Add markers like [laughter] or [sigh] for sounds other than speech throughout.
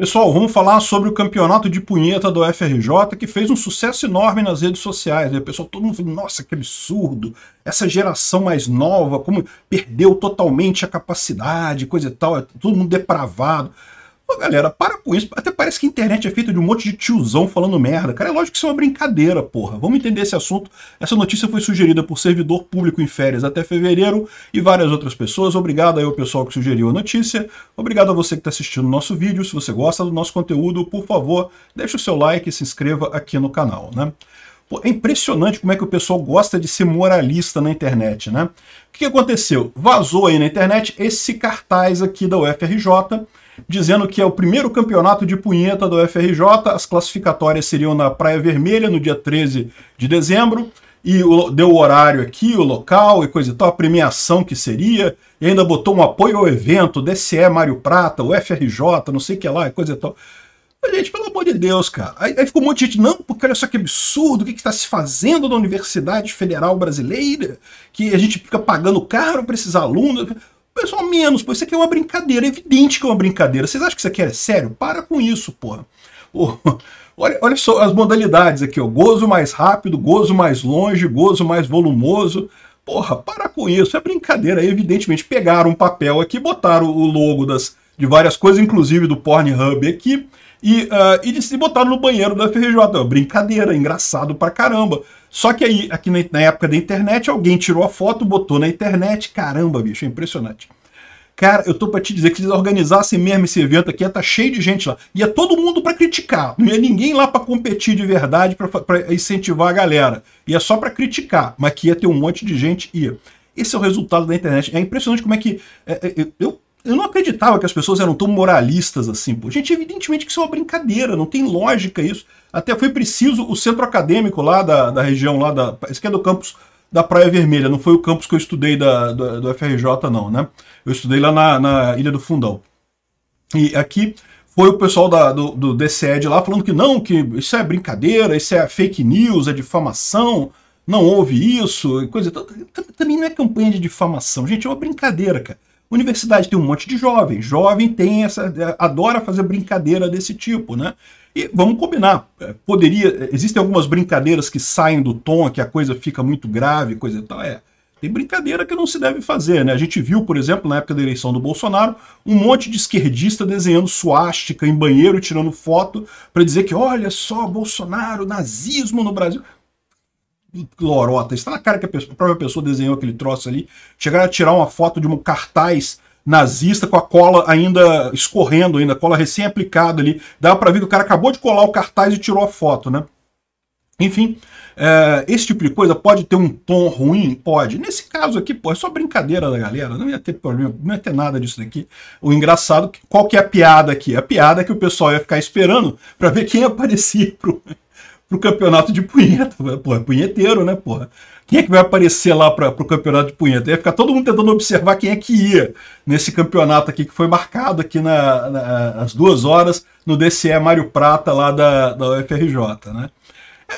Pessoal, vamos falar sobre o campeonato de punheta do FRJ, que fez um sucesso enorme nas redes sociais. Né? Pessoal, todo mundo falou, nossa, que absurdo, essa geração mais nova, como perdeu totalmente a capacidade, coisa e tal, é todo mundo depravado. Pô, galera, para com isso. Até parece que a internet é feita de um monte de tiozão falando merda. Cara, é lógico que isso é uma brincadeira, porra. Vamos entender esse assunto. Essa notícia foi sugerida por servidor público em férias até fevereiro e várias outras pessoas. Obrigado aí ao pessoal que sugeriu a notícia. Obrigado a você que está assistindo o nosso vídeo. Se você gosta do nosso conteúdo, por favor, deixe o seu like e se inscreva aqui no canal, né? Pô, é impressionante como é que o pessoal gosta de ser moralista na internet, né? O que aconteceu? Vazou aí na internet esse cartaz aqui da UFRJ, dizendo que é o primeiro campeonato de punheta do FRJ. As classificatórias seriam na Praia Vermelha, no dia 13 de dezembro. E deu o horário aqui, o local e coisa e tal, a premiação que seria. E ainda botou um apoio ao evento, DCE Mário Prata, o FRJ, não sei o que lá, e coisa e tal. Mas, gente, pelo amor de Deus, cara. Aí, aí, ficou um monte de gente, não, porque olha só que absurdo, o que está se fazendo na Universidade Federal Brasileira, que a gente fica pagando caro para esses alunos. Pessoal, menos, pô. Isso aqui é uma brincadeira. É evidente que é uma brincadeira. Vocês acham que isso aqui é sério? Para com isso, porra. [laughs] Oh, olha, olha só as modalidades aqui, ó. Gozo mais rápido, gozo mais longe, gozo mais volumoso. Porra, para com isso. É brincadeira. Evidentemente, pegaram um papel aqui, botaram o logo das, de várias coisas, inclusive do Pornhub aqui e, uh, e se botaram no banheiro da FRJ. Brincadeira, engraçado pra caramba. Só que aí, aqui na, na, época da internet, alguém tirou a foto, botou na internet. Caramba, bicho, é impressionante. Cara, eu tô pra te dizer que se eles organizassem mesmo esse evento aqui, ia tá cheio de gente lá. Ia todo mundo para criticar. Não ia ninguém lá para competir de verdade, para incentivar a galera. Ia só para criticar, mas que ia ter um monte de gente, ia. Esse é o resultado da internet. É impressionante como é que. É, é, eu eu não acreditava que as pessoas eram tão moralistas assim. Pô. Gente, evidentemente que isso é uma brincadeira, não tem lógica isso. Até foi preciso o centro acadêmico lá da, da região, lá da, esse aqui é do campus da Praia Vermelha, não foi o campus que eu estudei da, do, do FRJ não, né? Eu estudei lá na, na Ilha do Fundão. E aqui foi o pessoal da, do, do DCED lá falando que não, que isso é brincadeira, isso é fake news, é difamação, não houve isso, coisa. Também não é campanha de difamação, gente, é uma brincadeira, cara. Universidade tem um monte de jovem, jovem tem essa é, adora fazer brincadeira desse tipo, né? E vamos combinar, é, poderia é, existem algumas brincadeiras que saem do tom, que a coisa fica muito grave, coisa e tal, é. Tem brincadeira que não se deve fazer, né? A gente viu, por exemplo, na época da eleição do Bolsonaro, um monte de esquerdista desenhando suástica em banheiro, tirando foto, para dizer que olha só, Bolsonaro, nazismo no Brasil lorota. Está na cara que a, pessoa, a própria pessoa desenhou aquele troço ali. Chegaram a tirar uma foto de um cartaz nazista com a cola ainda escorrendo, ainda cola recém-aplicada ali. Dá para ver que o cara acabou de colar o cartaz e tirou a foto, né? Enfim, é, esse tipo de coisa pode ter um tom ruim? Pode. Nesse caso aqui, pô, é só brincadeira da galera, não ia ter problema, não ia ter nada disso daqui. O engraçado, qual que é a piada aqui? A piada é que o pessoal ia ficar esperando para ver quem aparecia pro pro campeonato de punheta. [laughs] pô, é punheteiro, né, porra? Quem é que vai aparecer lá para o campeonato de punheta? Ia ficar todo mundo tentando observar quem é que ia nesse campeonato aqui que foi marcado aqui na, na, às duas horas no DCE Mário Prata lá da, da UFRJ, né?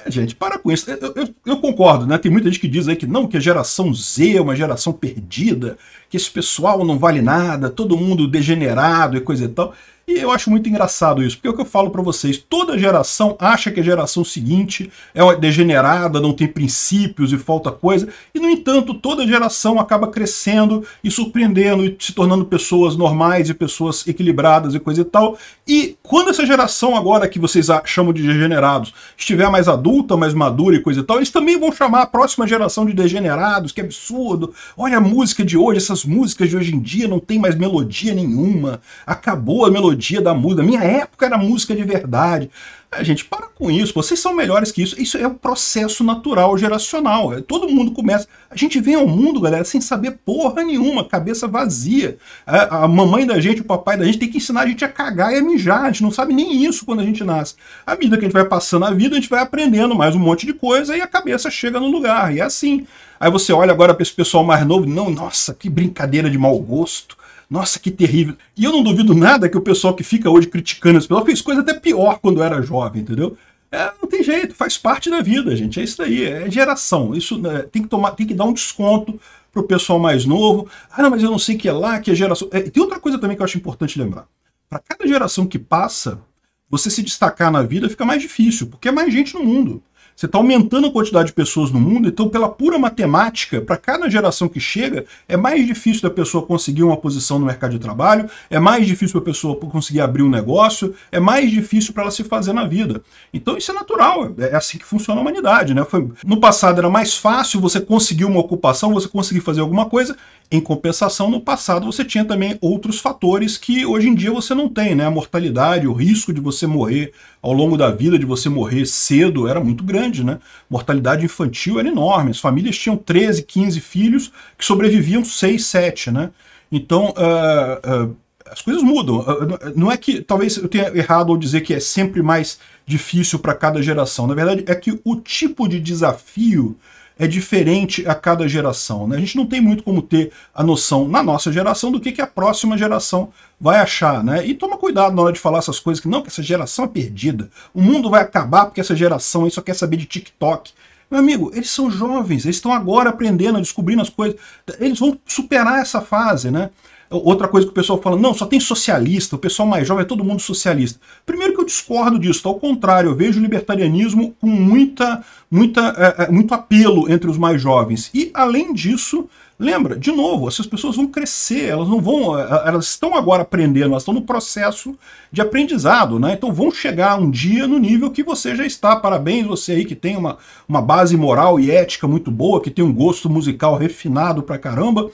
É, gente, para com isso. Eu, eu, eu, concordo, né? Tem muita gente que diz aí que não, que a é geração Z é uma geração perdida, que esse pessoal não vale nada, todo mundo degenerado e coisa e tal. E eu acho muito engraçado isso, porque é o que eu falo para vocês, toda geração acha que a geração seguinte é degenerada, não tem princípios e falta coisa, e no entanto, toda geração acaba crescendo e surpreendendo e se tornando pessoas normais e pessoas equilibradas e coisa e tal. E quando essa geração agora que vocês chamam de degenerados estiver mais adulta, mais madura e coisa e tal, eles também vão chamar a próxima geração de degenerados, que absurdo. Olha a música de hoje, essas músicas de hoje em dia não tem mais melodia nenhuma. Acabou a melodia dia da música. Minha época era música de verdade. É, gente, para com isso. Vocês são melhores que isso. Isso é um processo natural, geracional. É, todo mundo começa. A gente vem ao mundo, galera, sem saber porra nenhuma, cabeça vazia. A, é, a, mamãe da gente, o papai da gente tem que ensinar a gente a cagar e a mijar. A gente não sabe nem isso quando a gente nasce. À medida que a gente vai passando a vida, a gente vai aprendendo mais um monte de coisa e a cabeça chega no lugar. E é assim. Aí você olha agora para esse pessoal mais novo, não, nossa, que brincadeira de mau gosto. Nossa, que terrível. E eu não duvido nada que o pessoal que fica hoje criticando esse pessoal fez coisa até pior quando era jovem, entendeu? É, não tem jeito, faz parte da vida, gente. É isso aí, é geração. Isso né, tem que tomar, tem que dar um desconto pro pessoal mais novo. Ah, não, mas eu não sei que é lá, que é geração. É, tem outra coisa também que eu acho importante lembrar. Para cada geração que passa, você se destacar na vida fica mais difícil, porque é mais gente no mundo. Você está aumentando a quantidade de pessoas no mundo, então, pela pura matemática, para cada geração que chega, é mais difícil da pessoa conseguir uma posição no mercado de trabalho, é mais difícil para a pessoa conseguir abrir um negócio, é mais difícil para ela se fazer na vida. Então, isso é natural, é, é assim que funciona a humanidade. Né? Foi, no passado era mais fácil você conseguir uma ocupação, você conseguir fazer alguma coisa, em compensação, no passado você tinha também outros fatores que hoje em dia você não tem, né? A mortalidade, o risco de você morrer ao longo da vida, de você morrer cedo, era muito grande grande, né? Mortalidade infantil era enorme. As famílias tinham 13, 15 filhos que sobreviviam 6, 7, né? Então, uh, uh, as coisas mudam. Eh, não é que talvez eu tenha errado ao dizer que é sempre mais difícil para cada geração. Na verdade, é que o tipo de desafio é diferente a cada geração. Né? A gente não tem muito como ter a noção na nossa geração do que, que a próxima geração vai achar. Né? E toma cuidado na hora de falar essas coisas, que não, que essa geração é perdida. O mundo vai acabar porque essa geração aí só quer saber de TikTok. Meu amigo, eles são jovens, eles estão agora aprendendo, descobrindo as coisas. Eles vão superar essa fase, né? Outra coisa que o pessoal fala, não, só tem socialista, o pessoal mais jovem é todo mundo socialista. Primeiro que eu discordo disso, ao contrário, eu vejo o libertarianismo com muita, muita, é, é muito apelo entre os mais jovens. E, além disso, lembra, de novo, essas pessoas vão crescer, elas não vão, é, é, elas estão agora aprendendo, elas estão no processo de aprendizado, né? Então vão chegar um dia no nível que você já está. Parabéns você aí que tem uma, uma base moral e ética muito boa, que tem um gosto musical refinado pra caramba,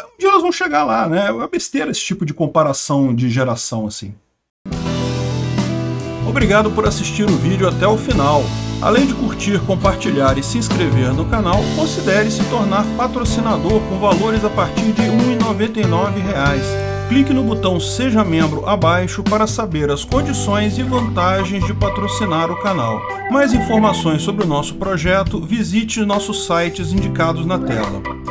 um dia elas vão chegar lá, né? É uma besteira esse tipo de comparação de geração assim. Obrigado por assistir o vídeo até o final. Além de curtir, compartilhar e se inscrever no canal, considere se tornar patrocinador com valores a partir de R$ 1,99 clique no botão Seja Membro abaixo para saber as condições e vantagens de patrocinar o canal. Mais informações sobre o nosso projeto, visite nossos sites indicados na tela.